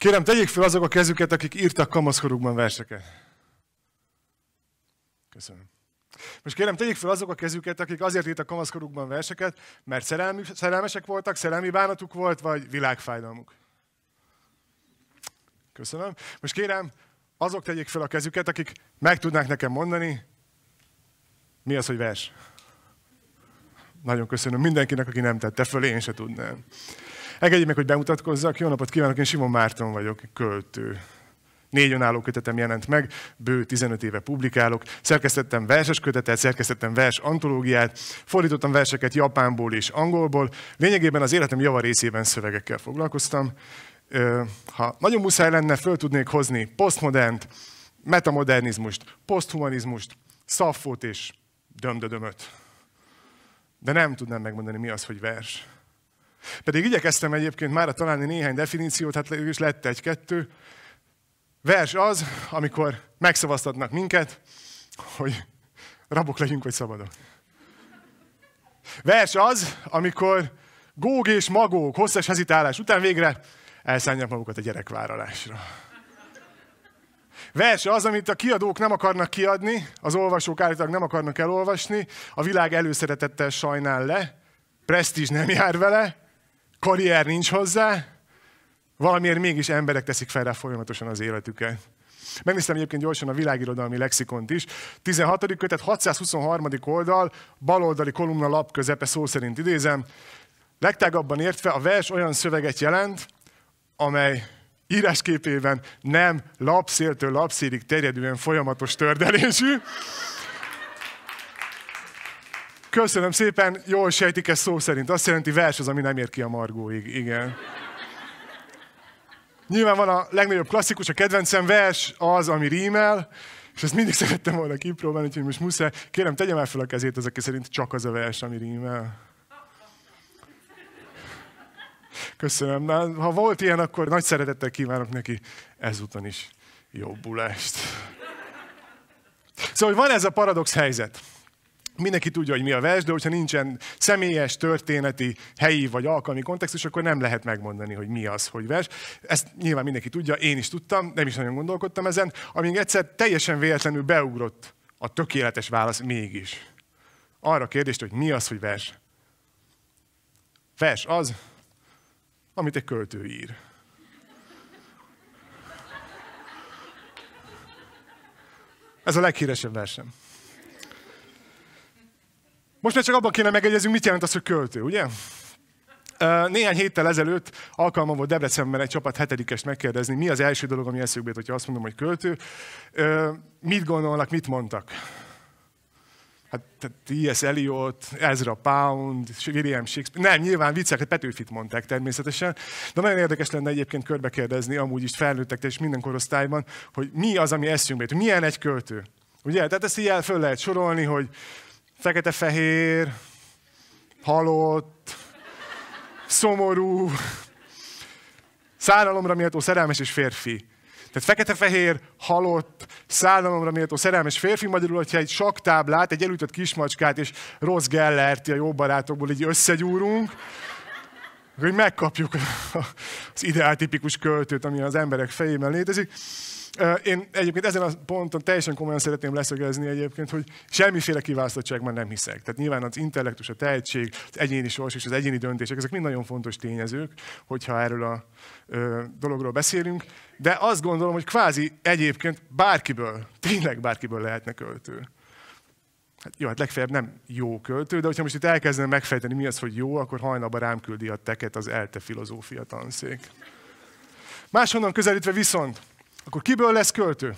Kérem, tegyék fel azok a kezüket, akik írtak kamaszkorukban verseket. Köszönöm. Most kérem, tegyék fel azok a kezüket, akik azért írtak kamaszkorukban verseket, mert szerelmi, szerelmesek voltak, szerelmi bánatuk volt, vagy világfájdalmuk. Köszönöm. Most kérem, azok tegyék fel a kezüket, akik meg tudnák nekem mondani, mi az, hogy vers. Nagyon köszönöm mindenkinek, aki nem tette föl, én se tudnám. Engedjék meg, hogy bemutatkozzak. Jó napot kívánok, én Simon Márton vagyok, költő. Négy önálló kötetem jelent meg, bő 15 éve publikálok. Szerkesztettem verses kötetet, szerkesztettem vers antológiát, fordítottam verseket japánból és angolból. Lényegében az életem java részében szövegekkel foglalkoztam. Ha nagyon muszáj lenne, föl tudnék hozni posztmodernt, metamodernizmust, poszthumanizmust, szaffót és dömdödömöt. De nem tudnám megmondani, mi az, hogy vers. Pedig igyekeztem egyébként már találni néhány definíciót, hát is lett egy-kettő. Vers az, amikor megszavaztatnak minket, hogy rabok legyünk, vagy szabadok. Vers az, amikor góg és magók hosszas hezitálás után végre elszállják magukat a gyerekváralásra. Vers az, amit a kiadók nem akarnak kiadni, az olvasók állítólag nem akarnak elolvasni, a világ előszeretettel sajnál le, presztízs nem jár vele, karrier nincs hozzá, valamiért mégis emberek teszik fel rá folyamatosan az életüket. Megnéztem egyébként gyorsan a világirodalmi lexikont is. 16. kötet, 623. oldal, baloldali kolumna lap közepe, szó szerint idézem. Legtágabban értve a vers olyan szöveget jelent, amely írásképében nem lapszéltől lapszélig terjedően folyamatos tördelésű, Köszönöm szépen, jól sejtik ez szó szerint. Azt jelenti vers az, ami nem ér ki a margóig. Igen. Nyilván van a legnagyobb klasszikus, a kedvencem vers, az, ami rímel, és ezt mindig szerettem volna kipróbálni, úgyhogy most muszáj. Kérem, tegyem el fel a kezét az, aki szerint csak az a vers, ami rímel. Köszönöm. Na, ha volt ilyen, akkor nagy szeretettel kívánok neki ezúton is jobbulást. Szóval, hogy van ez a paradox helyzet mindenki tudja, hogy mi a vers, de hogyha nincsen személyes, történeti, helyi vagy alkalmi kontextus, akkor nem lehet megmondani, hogy mi az, hogy vers. Ezt nyilván mindenki tudja, én is tudtam, nem is nagyon gondolkodtam ezen, amíg egyszer teljesen véletlenül beugrott a tökéletes válasz mégis. Arra a kérdést, hogy mi az, hogy vers. Vers az, amit egy költő ír. Ez a leghíresebb versem. Most már csak abban kéne megegyezünk, mit jelent az, hogy költő, ugye? Néhány héttel ezelőtt alkalmam volt Debrecenben egy csapat hetedikest megkérdezni, mi az első dolog, ami eszükbe hogyha azt mondom, hogy költő. Mit gondolnak, mit mondtak? Hát T.S. Eliot, Ezra Pound, William Shakespeare, nem, nyilván vicceket, Petőfit mondták természetesen, de nagyon érdekes lenne egyébként körbekérdezni, amúgy is felnőttek és minden korosztályban, hogy mi az, ami eszünkbe jut, milyen egy költő. Ugye? Tehát ezt így föl lehet sorolni, hogy fekete-fehér, halott, szomorú, szállalomra méltó szerelmes és férfi. Tehát fekete-fehér, halott, szállalomra méltó szerelmes férfi, magyarul, hogyha egy saktáblát, egy elütött kismacskát és rossz gellert a jó barátokból így összegyúrunk, hogy megkapjuk az ideáltipikus költőt, ami az emberek fejében létezik. Én egyébként ezen a ponton teljesen komolyan szeretném leszögezni egyébként, hogy semmiféle kiválasztottságban nem hiszek. Tehát nyilván az intellektus, a tehetség, az egyéni sors és az egyéni döntések, ezek mind nagyon fontos tényezők, hogyha erről a ö, dologról beszélünk, de azt gondolom, hogy kvázi egyébként bárkiből, tényleg bárkiből lehetne költő. Hát jó, hát legfeljebb nem jó költő, de hogyha most itt elkezdem megfejteni, mi az, hogy jó, akkor hajnalban rám küldi a teket az ELTE filozófia tanszék. Máshonnan közelítve viszont, akkor kiből lesz költő?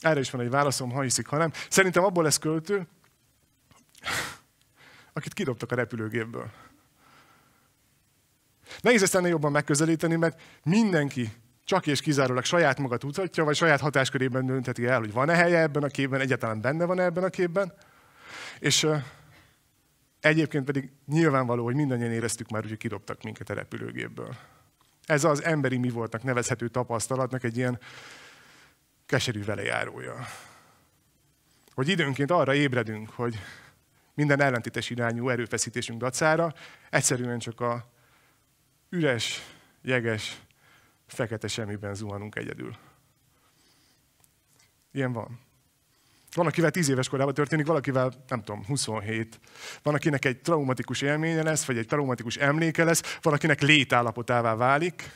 Erre is van egy válaszom, ha hiszik, ha nem. Szerintem abból lesz költő, akit kidobtak a repülőgépből. Nehéz ezt ennél jobban megközelíteni, mert mindenki csak és kizárólag saját maga tudhatja, vagy saját hatáskörében döntheti el, hogy van-e helye ebben a képben, egyáltalán benne van -e ebben a képben. És uh, egyébként pedig nyilvánvaló, hogy mindannyian éreztük már, hogy kidobtak minket a repülőgépből. Ez az emberi mi voltnak nevezhető tapasztalatnak egy ilyen keserű velejárója. Hogy időnként arra ébredünk, hogy minden ellentétes irányú erőfeszítésünk dacára egyszerűen csak a üres, jeges, fekete semmiben zuhanunk egyedül. Ilyen van. Van, akivel 10 éves korában történik, valakivel, nem tudom, 27. Van, akinek egy traumatikus élménye lesz, vagy egy traumatikus emléke lesz, van, akinek létállapotává válik.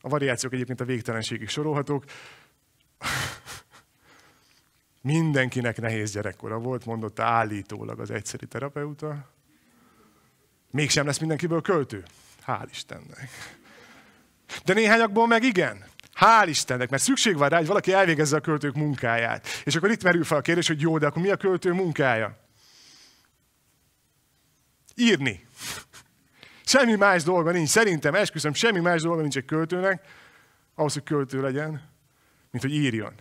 A variációk egyébként a végtelenségig sorolhatók. Mindenkinek nehéz gyerekkora volt, mondotta állítólag az egyszeri terapeuta. Mégsem lesz mindenkiből költő. Hál' Istennek. De néhányakból meg igen. Hál' Istennek, mert szükség van rá, hogy valaki elvégezze a költők munkáját. És akkor itt merül fel a kérdés, hogy jó, de akkor mi a költő munkája? Írni. Semmi más dolga nincs. Szerintem, esküszöm, semmi más dolga nincs egy költőnek, ahhoz, hogy költő legyen, mint hogy írjon.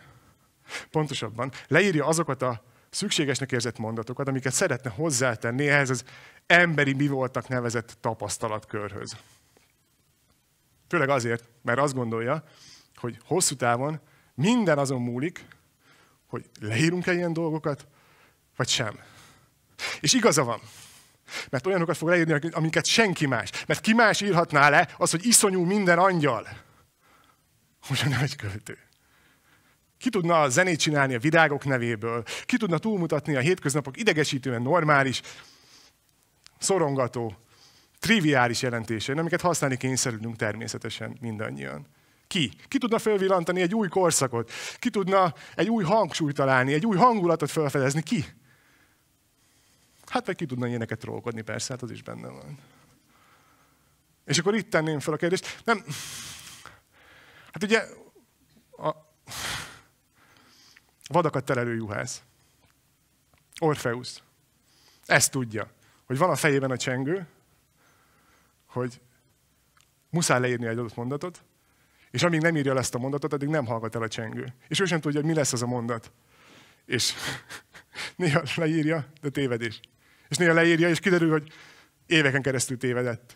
Pontosabban, leírja azokat a szükségesnek érzett mondatokat, amiket szeretne hozzátenni ehhez az emberi mi voltak nevezett tapasztalatkörhöz. Főleg azért, mert azt gondolja, hogy hosszú távon minden azon múlik, hogy leírunk-e ilyen dolgokat, vagy sem. És igaza van. Mert olyanokat fog leírni, amiket senki más. Mert ki más írhatná le az, hogy iszonyú minden angyal? Hogyha nem egy költő. Ki tudna a zenét csinálni a virágok nevéből? Ki tudna túlmutatni a hétköznapok idegesítően normális, szorongató, triviális jelentése, amiket használni kényszerülünk természetesen mindannyian? Ki? Ki tudna fölvillantani egy új korszakot? Ki tudna egy új hangsúlyt találni, egy új hangulatot felfedezni? Ki? Hát vagy ki tudna ilyeneket trollkodni, persze, hát az is benne van. És akkor itt tenném fel a kérdést. Nem, hát ugye a vadakat terelő juhász. Orfeusz. Ezt tudja, hogy van a fejében a csengő, hogy muszáj leírni egy adott mondatot, és amíg nem írja le ezt a mondatot, addig nem hallgat el a csengő. És ő sem tudja, hogy mi lesz az a mondat. És néha leírja, de tévedés. És néha leírja, és kiderül, hogy éveken keresztül tévedett.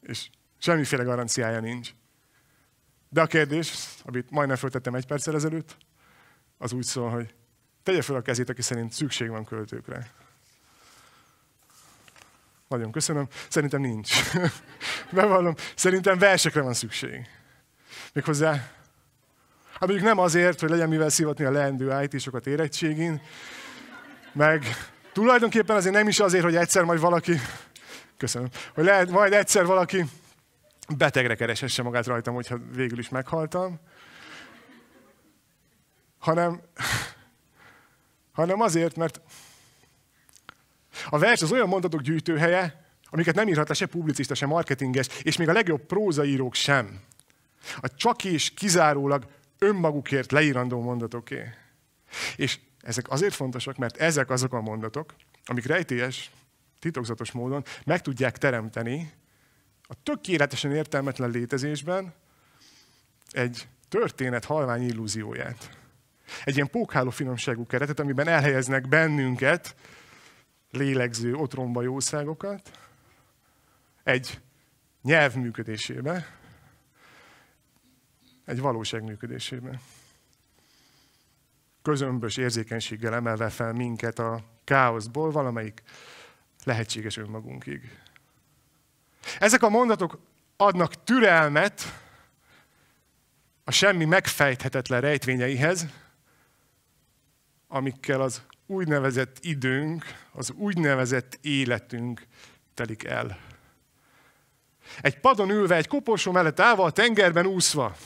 És semmiféle garanciája nincs. De a kérdés, amit majdnem föltettem egy perccel ezelőtt, az úgy szól, hogy tegye fel a kezét, aki szerint szükség van költőkre. Nagyon köszönöm. Szerintem nincs. Bevallom, szerintem versekre van szükség. Méghozzá, hát mondjuk nem azért, hogy legyen mivel szívatni a leendő IT-sokat érettségén, meg tulajdonképpen azért nem is azért, hogy egyszer majd valaki, köszönöm, hogy lehet, majd egyszer valaki betegre keresesse magát rajtam, hogyha végül is meghaltam, hanem, hanem azért, mert a vers az olyan mondatok gyűjtőhelye, amiket nem írhat le se publicista, se marketinges, és még a legjobb prózaírók sem. A csak és kizárólag önmagukért leírandó mondatoké. És ezek azért fontosak, mert ezek azok a mondatok, amik rejtélyes, titokzatos módon meg tudják teremteni a tökéletesen értelmetlen létezésben egy történet halvány illúzióját. Egy ilyen pókháló finomságú keretet, amiben elhelyeznek bennünket, lélegző otromba jószágokat, egy nyelv működésébe, egy valóság működésében. Közömbös érzékenységgel emelve fel minket a káoszból valamelyik lehetséges önmagunkig. Ezek a mondatok adnak türelmet a semmi megfejthetetlen rejtvényeihez, amikkel az úgynevezett időnk, az úgynevezett életünk telik el. Egy padon ülve, egy koporsó mellett állva, a tengerben úszva,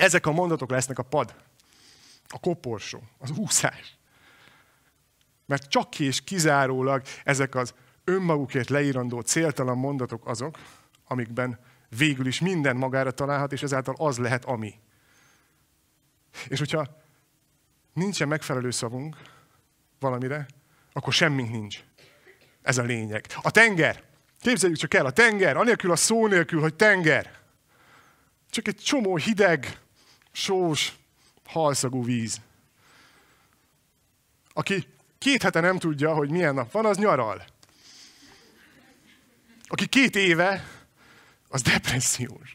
ezek a mondatok lesznek a pad, a koporsó, az úszás. Mert csak és kizárólag ezek az önmagukért leírandó céltalan mondatok azok, amikben végül is minden magára találhat, és ezáltal az lehet, ami. És hogyha nincsen megfelelő szavunk valamire, akkor semmink nincs. Ez a lényeg. A tenger. Képzeljük csak el, a tenger, anélkül a szó nélkül, hogy tenger. Csak egy csomó hideg, sós, halszagú víz. Aki két hete nem tudja, hogy milyen nap van, az nyaral. Aki két éve, az depressziós.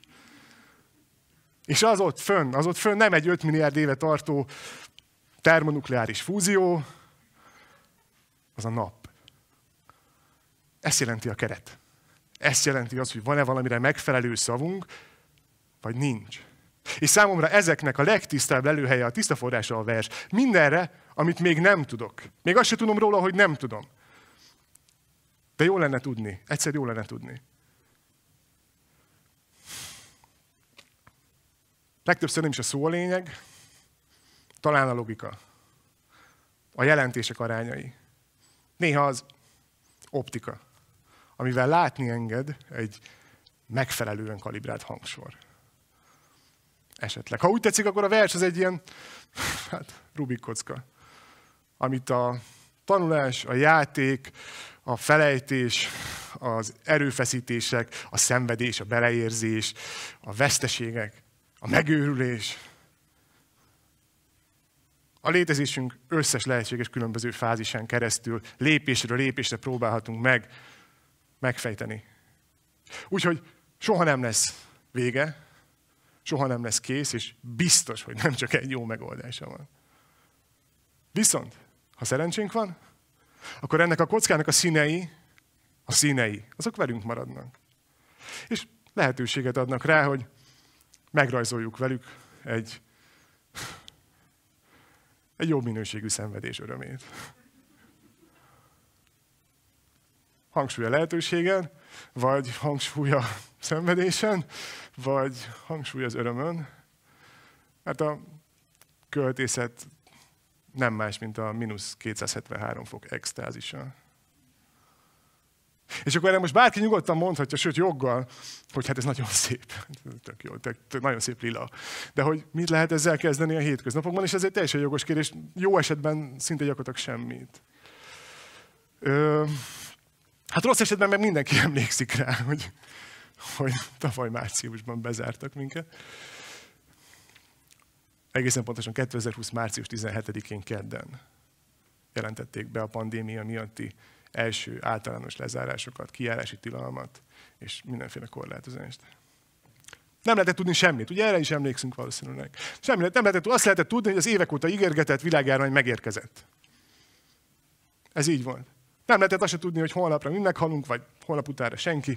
És az ott fönn, az ott fönn nem egy 5 milliárd éve tartó termonukleáris fúzió, az a nap. Ezt jelenti a keret. Ezt jelenti az, hogy van-e valamire megfelelő szavunk, vagy nincs. És számomra ezeknek a legtisztább előhelye, a tiszta forrása a vers. Mindenre, amit még nem tudok. Még azt sem tudom róla, hogy nem tudom. De jó lenne tudni. Egyszer jó lenne tudni. Legtöbbször nem is a szó a lényeg, talán a logika. A jelentések arányai. Néha az optika, amivel látni enged egy megfelelően kalibrált hangsor esetleg. Ha úgy tetszik, akkor a vers az egy ilyen hát, Rubik kocka, amit a tanulás, a játék, a felejtés, az erőfeszítések, a szenvedés, a beleérzés, a veszteségek, a megőrülés, a létezésünk összes lehetséges különböző fázisán keresztül lépésről lépésre próbálhatunk meg megfejteni. Úgyhogy soha nem lesz vége, soha nem lesz kész, és biztos, hogy nem csak egy jó megoldása van. Viszont, ha szerencsénk van, akkor ennek a kockának a színei, a színei, azok velünk maradnak. És lehetőséget adnak rá, hogy megrajzoljuk velük egy, egy jó minőségű szenvedés örömét. Hangsúly a lehetőségen, vagy hangsúly a szenvedésen, vagy hangsúly az örömön. Mert hát a költészet nem más, mint a mínusz 273 fok extázisa. És akkor erre most bárki nyugodtan mondhatja, sőt joggal, hogy hát ez nagyon szép, tök jó, tök, tök, nagyon szép lila. De hogy mit lehet ezzel kezdeni a hétköznapokban, és ez egy teljesen jogos kérdés, jó esetben szinte gyakorlatilag semmit. Ö, Hát rossz esetben meg mindenki emlékszik rá, hogy, hogy tavaly márciusban bezártak minket. Egészen pontosan 2020. március 17-én kedden jelentették be a pandémia miatti első általános lezárásokat, kijárási tilalmat és mindenféle korlátozást. Nem lehetett tudni semmit, ugye erre is emlékszünk valószínűleg. Semmi, nem lehetett, azt lehetett tudni, hogy az évek óta ígérgetett világjárvány megérkezett. Ez így volt. Nem lehetett azt se tudni, hogy holnapra mi meghalunk, vagy holnap utára senki.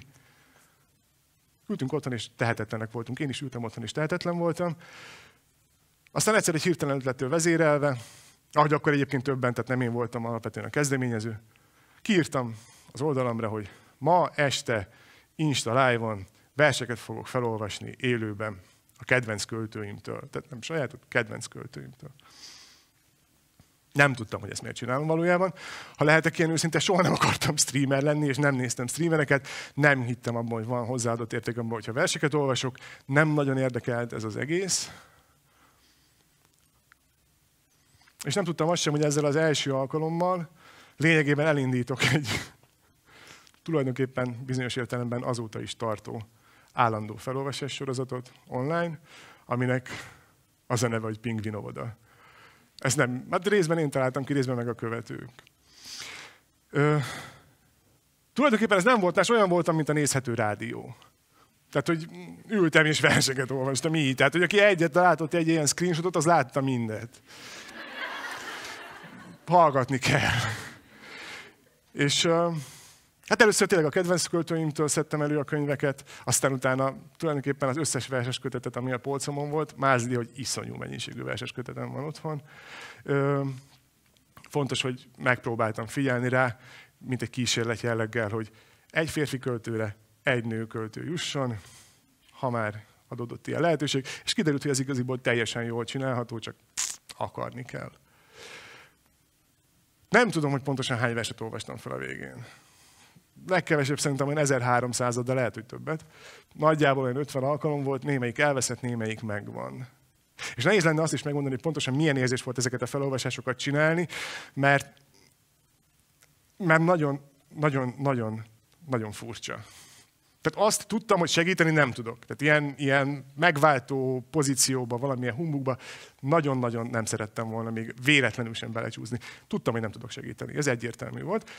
Ültünk otthon, és tehetetlenek voltunk. Én is ültem otthon, és tehetetlen voltam. Aztán egyszer egy hirtelen ötlettől vezérelve, ahogy akkor egyébként többen, tehát nem én voltam alapvetően a kezdeményező, kiírtam az oldalamra, hogy ma este Insta Live-on verseket fogok felolvasni élőben a kedvenc költőimtől. Tehát nem saját, a kedvenc költőimtől nem tudtam, hogy ezt miért csinálom valójában. Ha lehetek ilyen őszinte, soha nem akartam streamer lenni, és nem néztem streamereket, nem hittem abban, hogy van hozzáadott érték abban, hogyha verseket olvasok, nem nagyon érdekelt ez az egész. És nem tudtam azt sem, hogy ezzel az első alkalommal lényegében elindítok egy tulajdonképpen bizonyos értelemben azóta is tartó állandó felolvasás sorozatot online, aminek az a neve, hogy Pingvin Ovoda. Ez nem, hát részben én találtam ki, részben meg a követők. Ö, tulajdonképpen ez nem volt más, olyan voltam, mint a nézhető rádió. Tehát, hogy ültem és verseket olvastam így. Tehát, hogy aki egyet látott egy ilyen screenshotot, az látta mindet. Hallgatni kell. És ö, Hát először tényleg a kedvenc költőimtől szedtem elő a könyveket, aztán utána tulajdonképpen az összes verses kötetet, ami a polcomon volt, mázli, hogy iszonyú mennyiségű verses kötetem van otthon. Ö, fontos, hogy megpróbáltam figyelni rá, mint egy kísérlet jelleggel, hogy egy férfi költőre egy nő költő jusson, ha már adódott ilyen lehetőség, és kiderült, hogy ez igaziból teljesen jól csinálható, csak akarni kell. Nem tudom, hogy pontosan hány verset olvastam fel a végén legkevesebb szerintem olyan 1300 de lehet, hogy többet. Nagyjából olyan 50 alkalom volt, némelyik elveszett, némelyik megvan. És nehéz lenne azt is megmondani, hogy pontosan milyen érzés volt ezeket a felolvasásokat csinálni, mert, mert nagyon, nagyon, nagyon, nagyon furcsa. Tehát azt tudtam, hogy segíteni nem tudok. Tehát ilyen, ilyen megváltó pozícióba, valamilyen humbukba nagyon-nagyon nem szerettem volna még véletlenül sem belecsúszni. Tudtam, hogy nem tudok segíteni. Ez egyértelmű volt.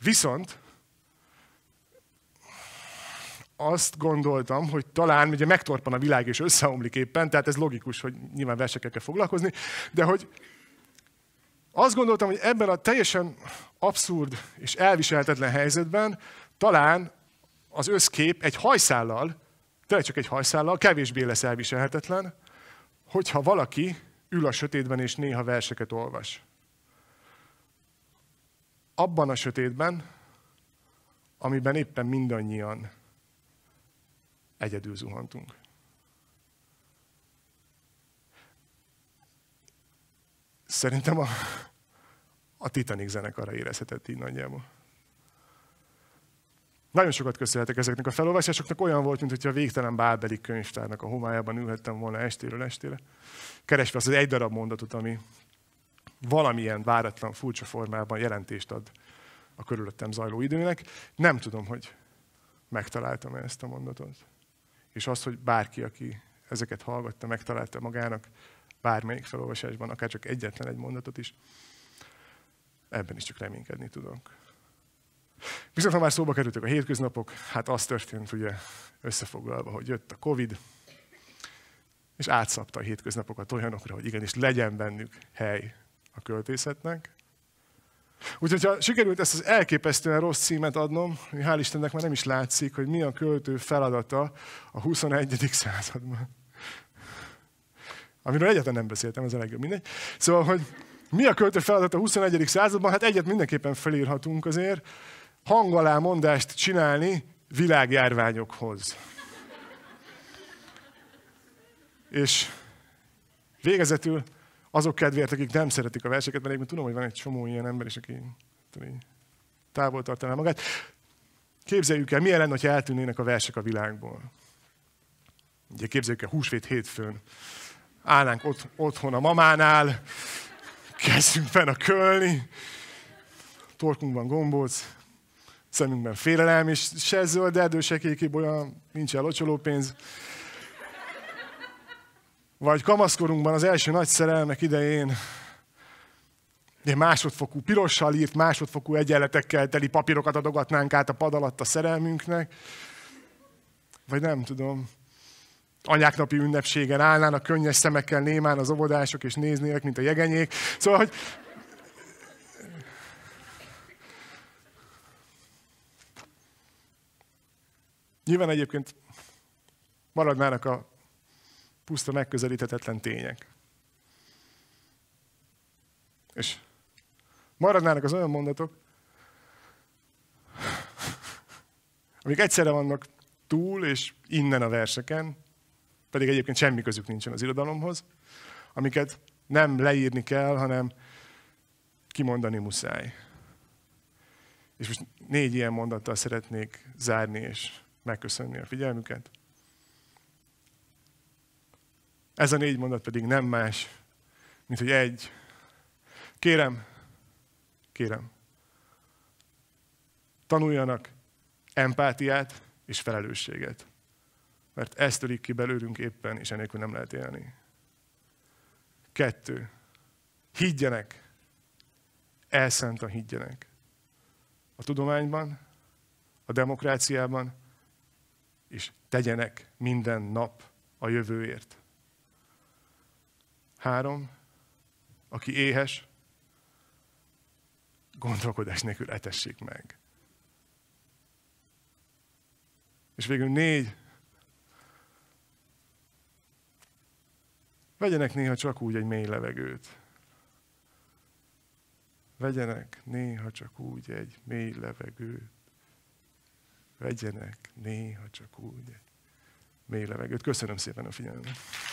Viszont azt gondoltam, hogy talán, ugye megtorpan a világ és összeomlik éppen, tehát ez logikus, hogy nyilván versekkel kell foglalkozni, de hogy azt gondoltam, hogy ebben a teljesen abszurd és elviselhetetlen helyzetben talán az összkép egy hajszállal, tele csak egy hajszállal, kevésbé lesz elviselhetetlen, hogyha valaki ül a sötétben és néha verseket olvas. Abban a sötétben, amiben éppen mindannyian egyedül zuhantunk. Szerintem a, a Titanic zenekarra érezhetett így nagyjából. Nagyon sokat köszönhetek ezeknek a felolvasásoknak, olyan volt, mintha a végtelen bábeli könyvtárnak a homályában ülhettem volna estéről estére, keresve azt az egy darab mondatot, ami valamilyen váratlan, furcsa formában jelentést ad a körülöttem zajló időnek. Nem tudom, hogy megtaláltam -e ezt a mondatot és az, hogy bárki, aki ezeket hallgatta, megtalálta magának bármelyik felolvasásban, akár csak egyetlen egy mondatot is, ebben is csak reménykedni tudunk. Viszont ha már szóba kerültek a hétköznapok, hát az történt ugye összefoglalva, hogy jött a Covid, és átszabta a hétköznapokat olyanokra, hogy igenis legyen bennük hely a költészetnek, Úgyhogy ha sikerült ezt az elképesztően rossz címet adnom, ami hál' Istennek már nem is látszik, hogy mi a költő feladata a 21. században. Amiről egyáltalán nem beszéltem, ez a legjobb, mindegy. Szóval, hogy mi a költő feladata a 21. században? Hát egyet mindenképpen felírhatunk azért, hang alá mondást csinálni világjárványokhoz. És végezetül azok kedvéért, akik nem szeretik a verseket, mert én tudom, hogy van egy csomó ilyen ember is, aki távol tartaná magát. Képzeljük el, milyen lenne, ha eltűnnének a versek a világból. Ugye képzeljük el, húsvét hétfőn állnánk ott, otthon a mamánál, kezdünk fenn a kölni, torkunkban gombóc, szemünkben félelem, és se zöld erdő, se kékéb, olyan nincs elocsoló pénz. Vagy kamaszkorunkban az első nagy szerelmek idején de másodfokú pirossal írt, másodfokú egyenletekkel teli papírokat adogatnánk át a pad alatt a szerelmünknek. Vagy nem tudom, anyáknapi ünnepségen állnának könnyes szemekkel némán az óvodások, és néznének, mint a jegenyék. Szóval, hogy Nyilván egyébként maradnának a puszta megközelíthetetlen tények. És maradnának az olyan mondatok, amik egyszerre vannak túl és innen a verseken, pedig egyébként semmi közük nincsen az irodalomhoz, amiket nem leírni kell, hanem kimondani muszáj. És most négy ilyen mondattal szeretnék zárni és megköszönni a figyelmüket. Ez a négy mondat pedig nem más, mint hogy egy. Kérem, kérem, tanuljanak empátiát és felelősséget. Mert ezt törik ki belőlünk éppen, és enélkül nem lehet élni. Kettő. Higgyenek. Elszántan higgyenek. A tudományban, a demokráciában, és tegyenek minden nap a jövőért. Három, aki éhes, gondolkodás nélkül etessék meg. És végül négy, vegyenek néha csak úgy egy mély levegőt. Vegyenek néha csak úgy egy mély levegőt. Vegyenek néha csak úgy egy mély levegőt. Köszönöm szépen a figyelmet.